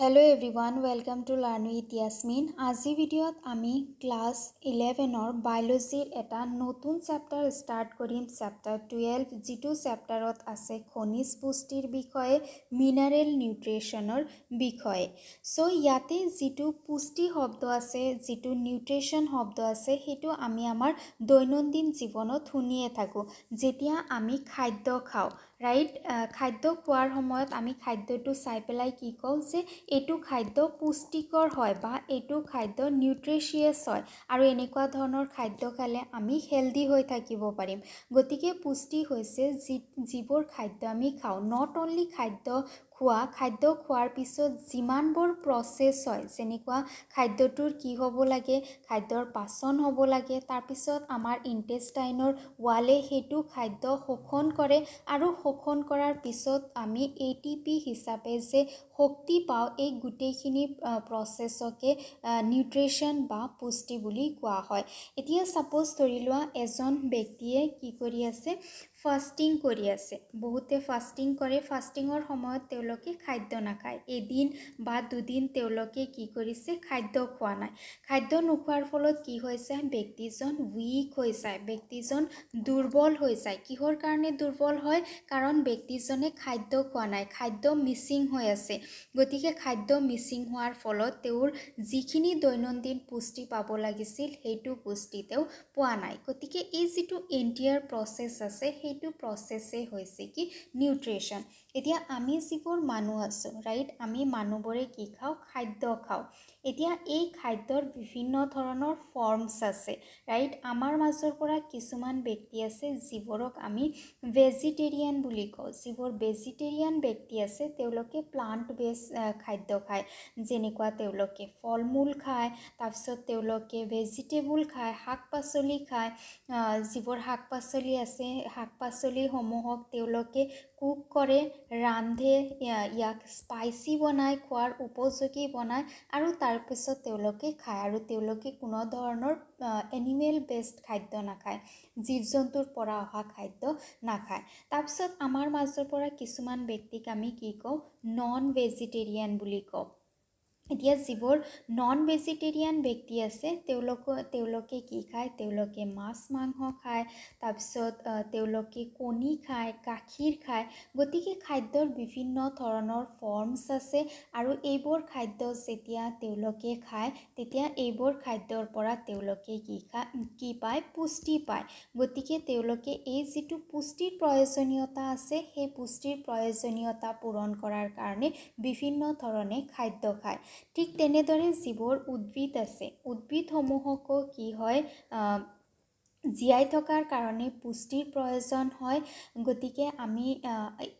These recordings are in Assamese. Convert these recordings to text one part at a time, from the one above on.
hello' everyone welcome to learn with Yasmin আজি ভিডিঅ'ত আমি ক্লাছ ইলেভেনৰ বায়'লজিৰ এটা নতুন চেপ্টাৰ ষ্টাৰ্ট কৰিম চেপ্টাৰ টুৱেলভ যিটো চেপ্টাৰত আছে খনিজ পুষ্টিৰ বিষয়ে মিনাৰেল নিউট্ৰিশ্যনৰ বিষয়ে চ' ইয়াতে যিটো পুষ্টি শব্দ আছে যিটো নিউট্ৰিশ্যন শব্দ আছে সেইটো আমি আমাৰ দৈনন্দিন জীৱনত শুনিয়ে থাকোঁ যেতিয়া আমি খাদ্য খাওঁ ৰাইট খাদ্য খোৱাৰ সময়ত আমি খাদ্যটো চাই পেলাই কি কওঁ যে এইটো খাদ্য পুষ্টিকৰ হয় বা এইটো খাদ্য নিউট্ৰিচিয়াছ হয় আৰু এনেকুৱা ধৰণৰ খাদ্য খালে আমি হেল্ডি হৈ থাকিব পাৰিম গতিকে পুষ্টি হৈছে যি যিবোৰ খাদ্য আমি খাওঁ নট অনলি খাদ্য খোৱা খাদ্য খোৱাৰ পিছত যিমানবোৰ প্ৰচেছ হয় যেনেকুৱা খাদ্যটোৰ কি হ'ব লাগে খাদ্যৰ পাচন হ'ব লাগে তাৰপিছত আমাৰ ইণ্টেষ্টাইনৰ ৱালে সেইটো খাদ্য শোষণ কৰে আৰু শোষণ কৰাৰ পিছত আমি এ টি পি হিচাপে যে শক্তি পাওঁ এই গোটেইখিনি প্ৰচেছকে নিউট্ৰিশ্যন বা পুষ্টি বুলি কোৱা হয় এতিয়া ছাপ'জ ধৰি লোৱা এজন ব্যক্তিয়ে কি কৰি আছে ফাষ্টিং কৰি আছে বহুতে ফাষ্টিং কৰে ফাষ্টিঙৰ সময়ত তেওঁলোকে খাদ্য নাখায় এদিন বা দুদিন তেওঁলোকে কি কৰিছে খাদ্য খোৱা নাই খাদ্য নোখোৱাৰ ফলত কি হৈ যায় ব্যক্তিজন উইক হৈ যায় ব্যক্তিজন দুৰ্বল হৈ যায় কিহৰ কাৰণে দুৰ্বল হয় কাৰণ ব্যক্তিজনে খাদ্য খোৱা নাই খাদ্য মিচিং হৈ আছে গতিকে খাদ্য মিচিং হোৱাৰ ফলত তেওঁৰ যিখিনি দৈনন্দিন পুষ্টি পাব লাগিছিল সেইটো পুষ্টি তেওঁ পোৱা নাই গতিকে এই যিটো এন টি আৰ প্ৰচেছ আছে সেই সেইটো প্ৰচেছেই হৈছে কি নিউট্ৰিশ্যন এতিয়া আমি যিবোৰ মানুহ আছোঁ ৰাইট আমি মানুহবোৰে কি খাওঁ খাদ্য খাওঁ এতিয়া এই খাদ্যৰ বিভিন্ন ধৰণৰ ফৰ্মছ আছে ৰাইট আমাৰ মাজৰ পৰা কিছুমান ব্যক্তি আছে যিবোৰক আমি ভেজিটেৰিয়ান বুলি কওঁ যিবোৰ ভেজিটেৰিয়ান ব্যক্তি আছে তেওঁলোকে প্লাণ্ট বেছ খাদ্য খায় যেনেকুৱা তেওঁলোকে ফল মূল খায় তাৰপিছত তেওঁলোকে ভেজিটেবল খায় শাক পাচলি খায় যিবোৰ শাক পাচলি আছে শাক পাচলি পাচলিসমূহক তেওঁলোকে কুক কৰে ৰান্ধে ইয়াক স্পাইচি বনায় খোৱাৰ উপযোগী বনায় আৰু তাৰপিছত তেওঁলোকে খায় আৰু তেওঁলোকে কোনো ধৰণৰ এনিমেল বেষ্ট খাদ্য নাখায় জীৱ জন্তুৰ পৰা অহা খাদ্য নাখায় তাৰপিছত আমাৰ মাজৰ পৰা কিছুমান ব্যক্তিক আমি কি কওঁ নন ভেজিটেৰিয়ান বুলি কওঁ এতিয়া যিবোৰ নন ভেজিটেৰিয়ান ব্যক্তি আছে তেওঁলোকো তেওঁলোকে কি খায় তেওঁলোকে মাছ মাংস খায় তাৰপিছত তেওঁলোকে কণী খায় গাখীৰ খায় গতিকে খাদ্যৰ বিভিন্ন ধৰণৰ ফৰ্মছ আছে আৰু এইবোৰ খাদ্য যেতিয়া তেওঁলোকে খায় তেতিয়া এইবোৰ খাদ্যৰ পৰা তেওঁলোকে কি খা কি পায় পুষ্টি পায় গতিকে তেওঁলোকে এই যিটো পুষ্টিৰ প্ৰয়োজনীয়তা আছে সেই পুষ্টিৰ প্ৰয়োজনীয়তা পূৰণ কৰাৰ কাৰণে বিভিন্ন ধৰণে খাদ্য খায় ঠিক তেনেদৰে যিবোৰ উদ্ভিদ আছে উদ্ভিদসমূহকো কি হয় জীয়াই থকাৰ কাৰণে পুষ্টিৰ প্ৰয়োজন হয় গতিকে আমি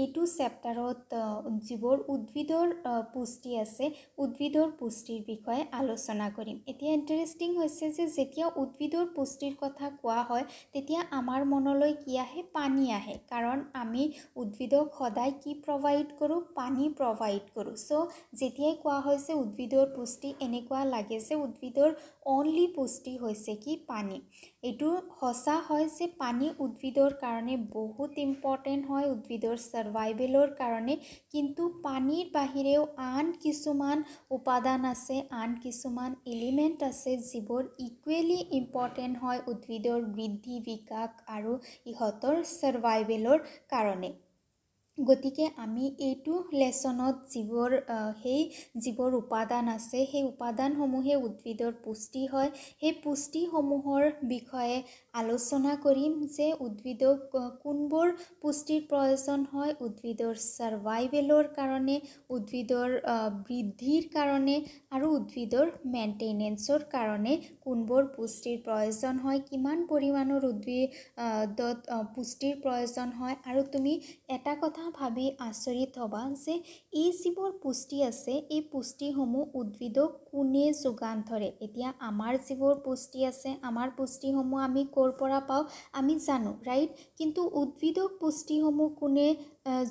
এইটো চেপ্টাৰত যিবোৰ উদ্ভিদৰ পুষ্টি আছে উদ্ভিদৰ পুষ্টিৰ বিষয়ে আলোচনা কৰিম এতিয়া ইণ্টাৰেষ্টিং হৈছে যে যেতিয়া উদ্ভিদৰ পুষ্টিৰ কথা কোৱা হয় তেতিয়া আমাৰ মনলৈ কি আহে পানী আহে কাৰণ আমি উদ্ভিদক সদায় কি প্ৰভাইড কৰোঁ পানী প্ৰভাইড কৰোঁ চ' যেতিয়াই কোৱা হৈছে উদ্ভিদৰ পুষ্টি এনেকুৱা লাগে যে উদ্ভিদৰ অনলি পুষ্টি হৈছে কি পানী এইটো সঁচা হয় যে পানী উদ্ভিদৰ কাৰণে বহুত ইম্পৰ্টেণ্ট হয় উদ্ভিদৰ ছাৰ্ভাইভেলৰ কাৰণে কিন্তু পানীৰ বাহিৰেও আন কিছুমান উপাদান আছে আন কিছুমান এলিমেণ্ট আছে যিবোৰ ইকুৱেলি ইম্পৰ্টেণ্ট হয় উদ্ভিদৰ বৃদ্ধি বিকাশ আৰু ইহঁতৰ ছাৰ্ভাইভেলৰ কাৰণে গতিকে আমি এইটো লেচনত যিবোৰ সেই যিবোৰ উপাদান আছে সেই উপাদানসমূহে উদ্ভিদৰ পুষ্টি হয় সেই পুষ্টিসমূহৰ বিষয়ে আলোচনা কৰিম যে উদ্ভিদক কোনবোৰ পুষ্টিৰ প্ৰয়োজন হয় উদ্ভিদৰ ছাৰ্ভাইভেলৰ কাৰণে উদ্ভিদৰ বৃদ্ধিৰ কাৰণে আৰু উদ্ভিদৰ মেইনটেনেঞ্চৰ কাৰণে কোনবোৰ পুষ্টিৰ প্ৰয়োজন হয় কিমান পৰিমাণৰ উদ্ভিদত পুষ্টিৰ প্ৰয়োজন হয় আৰু তুমি এটা কথা কথা ভাবি আচৰিত হ'বা যে এই যিবোৰ পুষ্টি আছে এই পুষ্টিসমূহ উদ্ভিদক কোনে যোগান ধৰে এতিয়া আমাৰ যিবোৰ পুষ্টি আছে আমাৰ পুষ্টিসমূহ আমি ক'ৰ পৰা পাওঁ আমি জানো ৰাইট কিন্তু উদ্ভিদক পুষ্টিসমূহ কোনে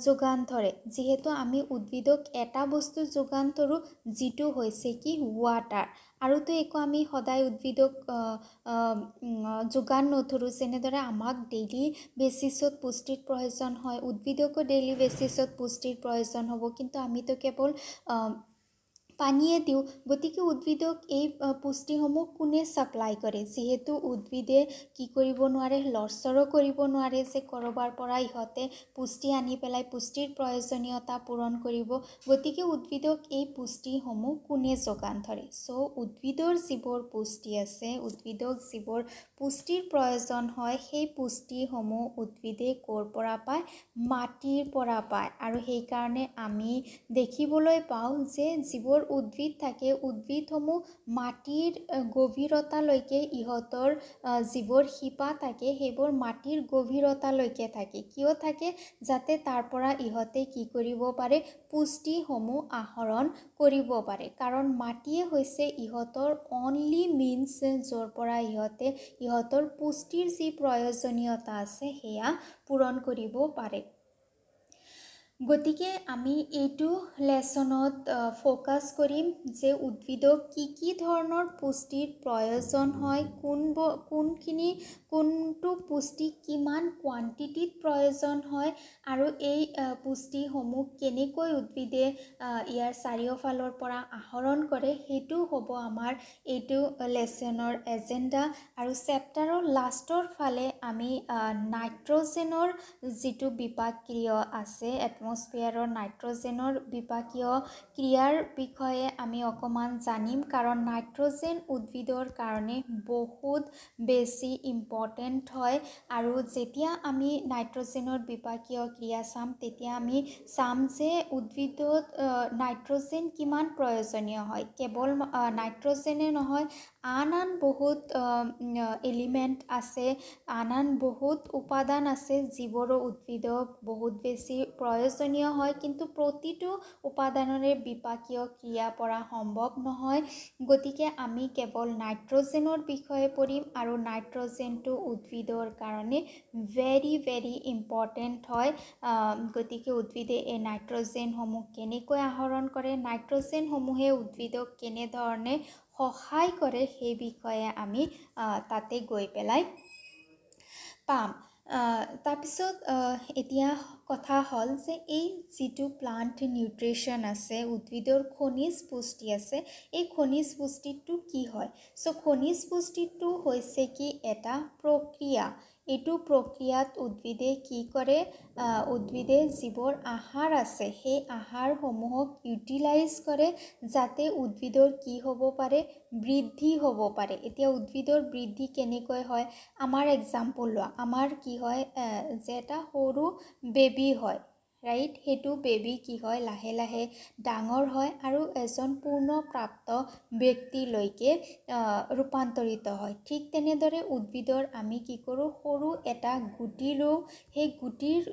যোগান ধৰে যিহেতু আমি উদ্ভিদক এটা বস্তু যোগান ধৰোঁ যিটো হৈছে কি ৱাটাৰ আৰুতো একো আমি সদায় উদ্ভিদক যোগান নধৰোঁ যেনেদৰে আমাক ডেইলি বেচিছত পুষ্টিৰ প্ৰয়োজন হয় উদ্ভিদকো ডেইলি বেচিছত পুষ্টিৰ প্ৰয়োজন হ'ব কিন্তু আমিতো কেৱল পানীয়ে দিওঁ গতিকে উদ্ভিদক এই পুষ্টিসমূহ কোনে চাপ্লাই কৰে যিহেতু উদ্ভিদে কি কৰিব নোৱাৰে লৰচৰো কৰিব নোৱাৰে যে ক'ৰবাৰ পৰা ইহঁতে পুষ্টি আনি পেলাই পুষ্টিৰ প্ৰয়োজনীয়তা পূৰণ কৰিব গতিকে উদ্ভিদক এই পুষ্টিসমূহ কোনে যোগান ধৰে চ' উদ্ভিদৰ যিবোৰ পুষ্টি আছে উদ্ভিদক যিবোৰ পুষ্টিৰ প্ৰয়োজন হয় সেই পুষ্টিসমূহ উদ্ভিদে ক'ৰ পৰা পায় মাটিৰ পৰা পায় আৰু সেইকাৰণে আমি দেখিবলৈ পাওঁ যে যিবোৰ যিবোৰ উদ্ভিদ থাকে উদ্ভিদসমূহ মাটিৰ গভীৰতালৈকে ইহঁতৰ যিবোৰ শিপা থাকে সেইবোৰ মাটিৰ গভীৰতালৈকে থাকে কিয় থাকে যাতে তাৰ পৰা ইহঁতে কি কৰিব পাৰে পুষ্টিসমূহ আহৰণ কৰিব পাৰে কাৰণ মাটিয়ে হৈছে ইহঁতৰ অনলি মিনছ য'ৰ পৰা ইহঁতে ইহঁতৰ পুষ্টিৰ যি প্ৰয়োজনীয়তা আছে সেয়া পূৰণ কৰিব পাৰে গতিকে আমি এইটো লেচনত ফ'কাছ কৰিম যে উদ্ভিদক কি কি ধৰণৰ পুষ্টিৰ প্ৰয়োজন হয় কোন কোনখিনি কোনটো পুষ্টি কিমান কোৱাণ্টিটিত প্ৰয়োজন হয় আৰু এই পুষ্টিসমূহ কেনেকৈ উদ্ভিদে ইয়াৰ চাৰিওফালৰ পৰা আহৰণ কৰে সেইটো হ'ব আমাৰ এইটো লেচনৰ এজেণ্ডা আৰু চেপ্টাৰৰ লাষ্টৰ ফালে আমি নাইট্ৰজেনৰ যিটো বিপাকীয় আছে এটমস্ফিয়াৰৰ নাইট্ৰজেনৰ বিপাকীয় ক্ৰিয়াৰ বিষয়ে আমি অকণমান জানিম কাৰণ নাইট্ৰজেন উদ্ভিদৰ কাৰণে বহুত বেছি ইম্পৰ্টেণ্ট ইম্পৰ্টেণ্ট হয় আৰু যেতিয়া আমি নাইট্ৰজেনত বিপাকীয় ক্ৰিয়া চাম তেতিয়া আমি চাম যে উদ্ভিদত নাইট্ৰজেন কিমান প্ৰয়োজনীয় হয় কেৱল নাইট্ৰজেনে নহয় আন আন বহুত এলিমেণ্ট আছে আন আন বহুত উপাদান আছে যিবোৰ উদ্ভিদক বহুত বেছি প্ৰয়োজনীয় হয় কিন্তু প্ৰতিটো উপাদানৰে বিপাকীয় ক্ৰিয়া পৰা সম্ভৱ নহয় গতিকে আমি কেৱল নাইট্ৰজেনৰ বিষয়ে পঢ়িম আৰু নাইট্ৰজেনটো উদ্ভিদৰ কাৰণে ভেৰি ভেৰি ইম্পৰ্টেণ্ট হয় গতিকে উদ্ভিদে এই নাইট্ৰজেনসমূহ কেনেকৈ আহৰণ কৰে নাইট্ৰজেনসমূহে উদ্ভিদক কেনেধৰণে সহায় কৰে সেই বিষয়ে আমি তাতে গৈ পেলাই পাম তাৰপিছত এতিয়া কথা হ'ল যে এই যিটো প্লাণ্ট নিউট্ৰিশ্যন আছে উদ্ভিদৰ খনিজ পুষ্টি আছে এই খনিজ পুষ্টিটো কি হয় চ' খনিজ পুষ্টিটো হৈছে কি এটা প্ৰক্ৰিয়া এইটো প্ৰক্ৰিয়াত উদ্ভিদে কি কৰে উদ্ভিদে যিবোৰ আহাৰ আছে সেই আহাৰসমূহক ইউটিলাইজ কৰে যাতে উদ্ভিদৰ কি হ'ব পাৰে বৃদ্ধি হ'ব পাৰে এতিয়া উদ্ভিদৰ বৃদ্ধি কেনেকৈ হয় আমাৰ এক্সাম্পল লোৱা আমাৰ কি হয় যে এটা সৰু বেবী হয় ৰাইট সেইটো বেবী কি হয় লাহে লাহে ডাঙৰ হয় আৰু এজন পূৰ্ণপ্ৰাপ্ত ব্যক্তিলৈকে ৰূপান্তৰিত হয় ঠিক তেনেদৰে উদ্ভিদৰ আমি কি কৰোঁ সৰু এটা গুটি ৰোওঁ সেই গুটিৰ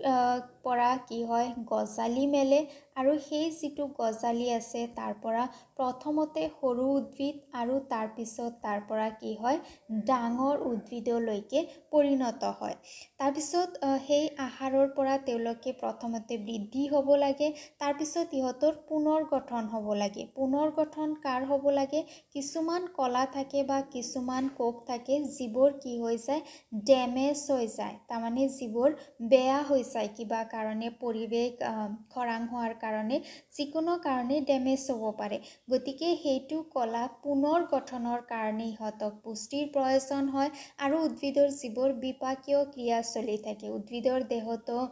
পৰা কি হয় গজালি মেলে আৰু সেই যিটো গজালি আছে তাৰ পৰা প্ৰথমতে সৰু উদ্ভিদ আৰু তাৰপিছত তাৰ পৰা কি হয় ডাঙৰ উদ্ভিদলৈকে পৰিণত হয় তাৰপিছত সেই আহাৰৰ পৰা তেওঁলোকে প্ৰথমতে বৃদ্ধি হ'ব লাগে তাৰপিছত ইহঁতৰ পুনৰ গঠন হ'ব লাগে পুনৰ গঠন কাৰ হ'ব লাগে কিছুমান কলা থাকে বা কিছুমান কোষ থাকে যিবোৰ কি হৈ যায় ডেমেজ হৈ যায় তাৰমানে যিবোৰ বেয়া হৈ যায় কিবা কাৰণে পৰিৱেশ খৰাং হোৱাৰ কাৰণে যিকোনো কাৰণেই ডেমেজ হ'ব পাৰে গতিকে সেইটো কলা পুনৰ গঠনৰ কাৰণে ইহঁতক পুষ্টিৰ প্ৰয়োজন হয় আৰু উদ্ভিদৰ যিবোৰ বিপাকীয় ক্ৰিয়া চলি থাকে উদ্ভিদৰ দেহতো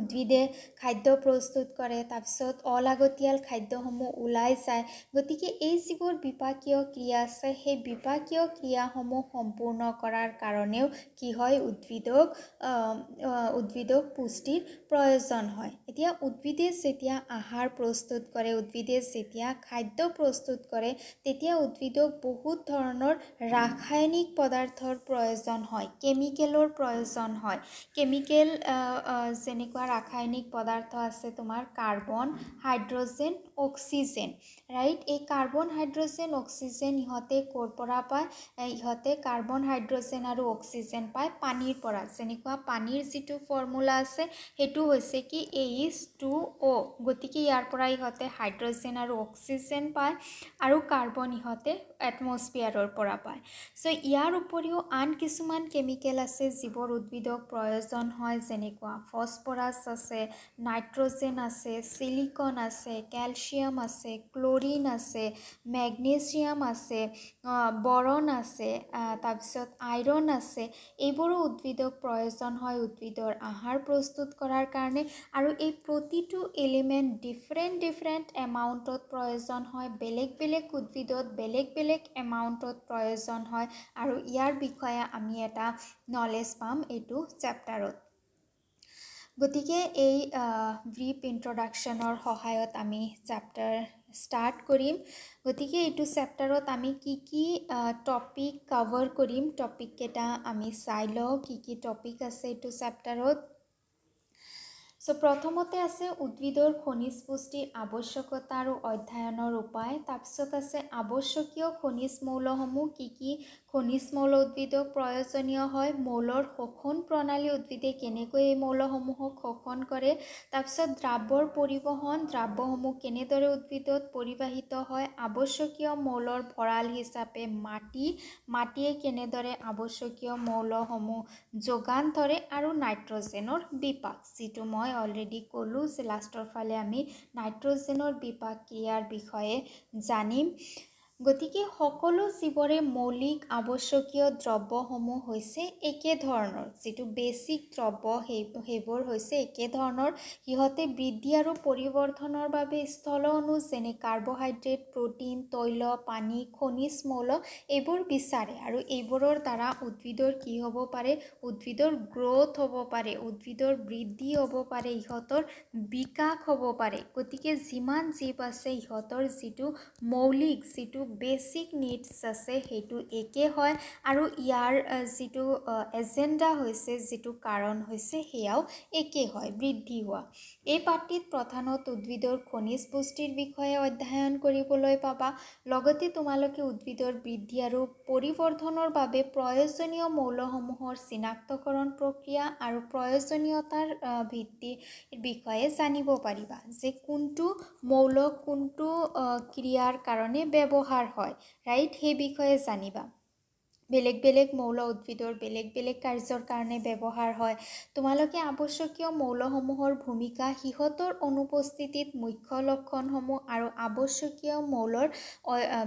উদ্ভিদে খাদ্য প্ৰস্তুত কৰে তাৰপিছত অলাগতিয়াল খাদ্যসমূহ ওলাই যায় গতিকে এই যিবোৰ বিপাকীয় ক্ৰিয়া আছে সেই বিপাকীয় ক্ৰিয়াসমূহ সম্পূৰ্ণ কৰাৰ কাৰণেও কি হয় উদ্ভিদক উদ্ভিদক পুষ্টিৰ প্ৰয়োজন হয় এতিয়া উদ্ভিদে যেতিয়া আহাৰ প্ৰস্তুত কৰে উদ্ভিদে যেতিয়া খাদ্য প্ৰস্তুত কৰে তেতিয়া উদ্ভিদক বহুত ধৰণৰ ৰাসায়নিক পদাৰ্থৰ প্ৰয়োজন হয় কেমিকেলৰ প্ৰয়োজন হয় কেমিকেল যেনেকুৱা রাসায়নিক পদার্থ আছে তোমার কার্বন হাইড্রোজেন অক্সিজেন ৰাইট এই কাৰ্বন হাইড্ৰজেন অক্সিজেন ইহঁতে ক'ৰ পৰা পায় ইহঁতে কাৰ্বন হাইড্ৰজেন আৰু অক্সিজেন পায় পানীৰ পৰা যেনেকুৱা পানীৰ যিটো ফৰ্মুলা আছে সেইটো হৈছে কি এইচ টু অ' গতিকে ইয়াৰ পৰা ইহঁতে হাইড্ৰজেন আৰু অক্সিজেন পায় আৰু কাৰ্বন ইহঁতে এটমছফিয়াৰৰ পৰা পায় চ' ইয়াৰ উপৰিও আন কিছুমান কেমিকেল আছে যিবোৰ উদ্ভিদক প্ৰয়োজন হয় যেনেকুৱা ফচফৰাছ আছে নাইট্ৰজেন আছে চিলিকন আছে কেলছিয়াম আছে ক্ল' বৰিন আছে মেগনেচিয়াম আছে বৰণ আছে তাৰপিছত আইৰণ আছে এইবোৰো উদ্ভিদক প্ৰয়োজন হয় উদ্ভিদৰ আহাৰ প্ৰস্তুত কৰাৰ কাৰণে আৰু এই প্ৰতিটো এলিমেণ্ট ডিফাৰেণ্ট ডিফাৰেণ্ট এমাউণ্টত প্ৰয়োজন হয় বেলেগ বেলেগ উদ্ভিদত বেলেগ বেলেগ এমাউণ্টত প্ৰয়োজন হয় আৰু ইয়াৰ বিষয়ে আমি এটা নলেজ পাম এইটো চেপ্টাৰত গতিকে এই ব্ৰিফ ইণ্ট্ৰডাকশ্যনৰ সহায়ত আমি চেপ্টাৰ ষ্টাৰ্ট কৰিম গতিকে এইটো চেপ্টাৰত আমি কি কি টপিক কভাৰ কৰিম টপিককেইটা আমি চাই লওঁ কি কি টপিক আছে এইটো চেপ্টাৰত চ' প্ৰথমতে আছে উদ্ভিদৰ খনিজ পুষ্টিৰ আৱশ্যকতা আৰু অধ্যয়নৰ উপায় তাৰপিছত আছে আৱশ্যকীয় খনিজ মৌলসমূহ কি কি খনিজ মৌল উদ্ভিদক প্ৰয়োজনীয় হয় মৌলৰ শোষণ প্ৰণালী উদ্ভিদে কেনেকৈ এই মৌলসমূহক শোষণ কৰে তাৰপিছত দ্ৰাৱ্যৰ পৰিবহণ দ্ৰাৱ্যসমূহ কেনেদৰে উদ্ভিদত পৰিবাহিত হয় আৱশ্যকীয় মৌলৰ ভঁৰাল হিচাপে মাটি মাটিয়ে কেনেদৰে আৱশ্যকীয় মৌলসমূহ যোগান ধৰে আৰু নাইট্ৰজেনৰ বিপাক যিটো মই অলরেডি কলো যে লাস্টর ফালে আমি নাইট্রোজেনের বিপাক ক্রিয়ার বিষয়ে জানিম গতিকে সকলো জীৱৰে মৌলিক আৱশ্যকীয় দ্ৰব্যসমূহ হৈছে একেধৰণৰ যিটো বেছিক দ্ৰব্য সেই সেইবোৰ হৈছে একেধৰণৰ সিহঁতে বৃদ্ধি আৰু পৰিৱৰ্তনৰ বাবে স্থল অনু যেনে কাৰ্বহাইড্ৰেট প্ৰটিন তৈল পানী খনিজ মৌল এইবোৰ বিচাৰে আৰু এইবোৰৰ দ্বাৰা উদ্ভিদৰ কি হ'ব পাৰে উদ্ভিদৰ গ্ৰ'থ হ'ব পাৰে উদ্ভিদৰ বৃদ্ধি হ'ব পাৰে ইহঁতৰ বিকাশ হ'ব পাৰে গতিকে যিমান জীৱ আছে ইহঁতৰ যিটো মৌলিক যিটো বেসিক নিডস আছে সেইটো একে হয় আৰু ইয়াৰ যিটো এজেণ্ডা হৈছে যিটো কাৰণ হৈছে সেয়াও একে হয় বৃদ্ধি হোৱা এই পাৰ্টিত প্ৰধানত উদ্ভিদৰ খনিজ পুষ্টিৰ বিষয়ে অধ্যয়ন কৰিবলৈ পাবা লগতে তোমালোকে উদ্ভিদৰ বৃদ্ধি আৰু পৰিৱৰ্ধনৰ বাবে প্ৰয়োজনীয় মৌলসমূহৰ চিনাক্তকৰণ প্ৰক্ৰিয়া আৰু প্ৰয়োজনীয়তাৰ ভিত্তিৰ বিষয়ে জানিব পাৰিবা যে কোনটো মৌল কোনটো ক্ৰিয়াৰ কাৰণে ব্যৱহাৰ উপকাৰ হয় ৰাইট সেই বিষয়ে জানিবা বেলেগ বেলেগ মৌল উদ্ভিদৰ বেলেগ বেলেগ কাৰ্যৰ কাৰণে ব্যৱহাৰ হয় তোমালোকে আৱশ্যকীয় মৌলসমূহৰ ভূমিকা সিহঁতৰ অনুপস্থিতিত মুখ্য লক্ষণসমূহ আৰু আৱশ্যকীয় মৌলৰ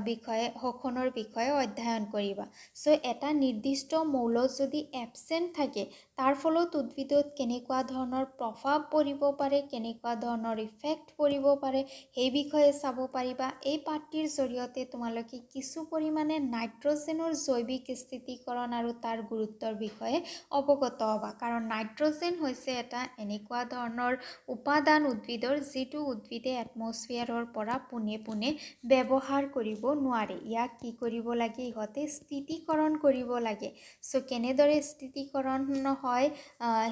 বিষয়ে শোষণৰ বিষয়ে অধ্যয়ন কৰিবা চ' এটা নিৰ্দিষ্ট মৌল যদি এবচেণ্ট থাকে তাৰ ফলত উদ্ভিদত কেনেকুৱা ধৰণৰ প্ৰভাৱ পৰিব পাৰে কেনেকুৱা ধৰণৰ ইফেক্ট পৰিব পাৰে সেই বিষয়ে চাব পাৰিবা এই পাৰ্টিৰ জৰিয়তে তোমালোকে কিছু পৰিমাণে নাইট্ৰজেনৰ জৈৱিক স্থিতিকৰণ আৰু তাৰ গুৰুত্বৰ বিষয়ে অৱগত হ'বা কাৰণ নাইট্ৰজেন হৈছে এটা এনেকুৱা ধৰণৰ উপাদান উদ্ভিদৰ যিটো উদ্ভিদে এটমস্ফিয়াৰৰ পৰা পোনে পোনে ব্যৱহাৰ কৰিব নোৱাৰে ইয়াক কি কৰিব লাগে ইহঁতে স্থিতিকৰণ কৰিব লাগে চ' কেনেদৰে স্থিতিকৰণ হয়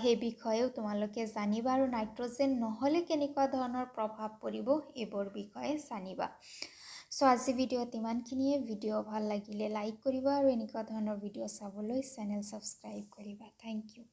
সেই বিষয়েও তোমালোকে জানিবা আৰু নাইট্ৰজেন নহ'লে কেনেকুৱা ধৰণৰ প্ৰভাৱ পৰিব এইবোৰ বিষয়ে জানিবা চ' আজি ভিডিঅ'ত ইমানখিনিয়ে ভিডিঅ' ভাল লাগিলে লাইক কৰিবা আৰু এনেকুৱা ধৰণৰ ভিডিঅ' চাবলৈ চেনেল ছাবস্ক্ৰাইব কৰিবা থেংক ইউ